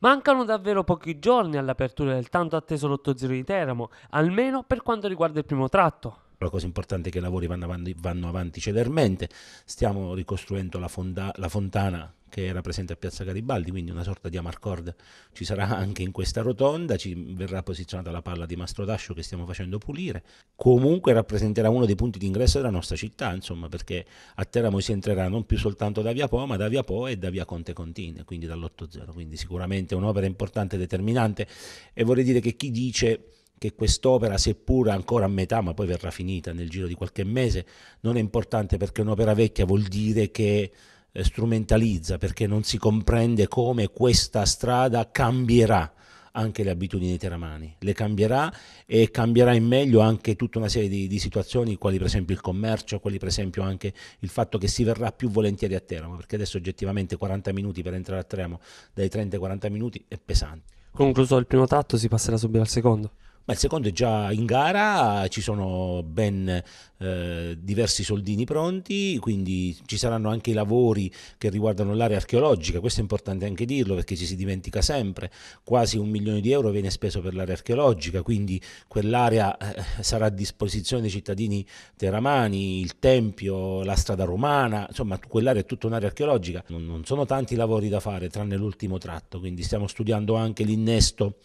Mancano davvero pochi giorni all'apertura del tanto atteso lotto zero di Teramo, almeno per quanto riguarda il primo tratto. La cosa importante è che i lavori vanno avanti, vanno avanti celermente, stiamo ricostruendo la, fonda, la fontana che era presente a Piazza Garibaldi, quindi una sorta di amarcord ci sarà anche in questa rotonda, ci verrà posizionata la palla di Mastro Dascio che stiamo facendo pulire, comunque rappresenterà uno dei punti d'ingresso della nostra città, insomma, perché a Teramo si entrerà non più soltanto da Via Po, ma da Via Po e da Via Conte Contine, quindi dall'8-0, quindi sicuramente un'opera importante, e determinante e vorrei dire che chi dice che quest'opera, seppur ancora a metà, ma poi verrà finita nel giro di qualche mese, non è importante perché un'opera vecchia vuol dire che eh, strumentalizza perché non si comprende come questa strada cambierà anche le abitudini dei teramani, le cambierà e cambierà in meglio anche tutta una serie di, di, situazioni, quali per esempio il commercio, quali per esempio anche il fatto che si verrà più volentieri a Teramo, perché adesso oggettivamente 40 minuti per entrare a Teramo, dai 30 ai 40 minuti è pesante. Concluso il primo tatto, si passerà subito al secondo ma il secondo è già in gara, ci sono ben eh, diversi soldini pronti, quindi ci saranno anche i lavori che riguardano l'area archeologica, questo è importante anche dirlo perché ci si dimentica sempre, quasi un milione di euro viene speso per l'area archeologica, quindi quell'area eh, sarà a disposizione dei cittadini teramani, il Tempio, la strada romana, insomma quell'area è tutta un'area archeologica, non, non sono tanti lavori da fare tranne l'ultimo tratto, quindi stiamo studiando anche l'innesto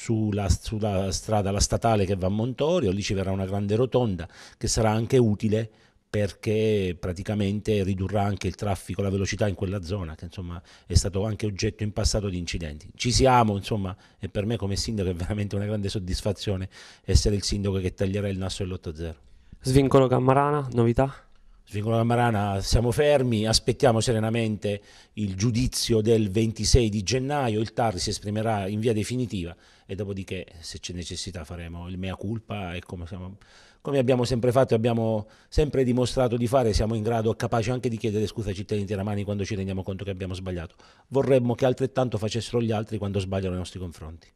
sulla, sulla strada, la statale che va a Montorio, lì ci verrà una grande rotonda che sarà anche utile perché praticamente ridurrà anche il traffico, la velocità in quella zona, che insomma è stato anche oggetto in passato di incidenti. Ci siamo, insomma, e per me come sindaco è veramente una grande soddisfazione essere il sindaco che taglierà il naso dell'8-0. Svincolo Cammarana, novità? Svincolo della Marana siamo fermi, aspettiamo serenamente il giudizio del 26 di gennaio, il TAR si esprimerà in via definitiva e dopodiché se c'è necessità faremo il mea culpa e come, siamo, come abbiamo sempre fatto e abbiamo sempre dimostrato di fare siamo in grado, capaci anche di chiedere scusa ai cittadini teramani quando ci rendiamo conto che abbiamo sbagliato. Vorremmo che altrettanto facessero gli altri quando sbagliano nei nostri confronti.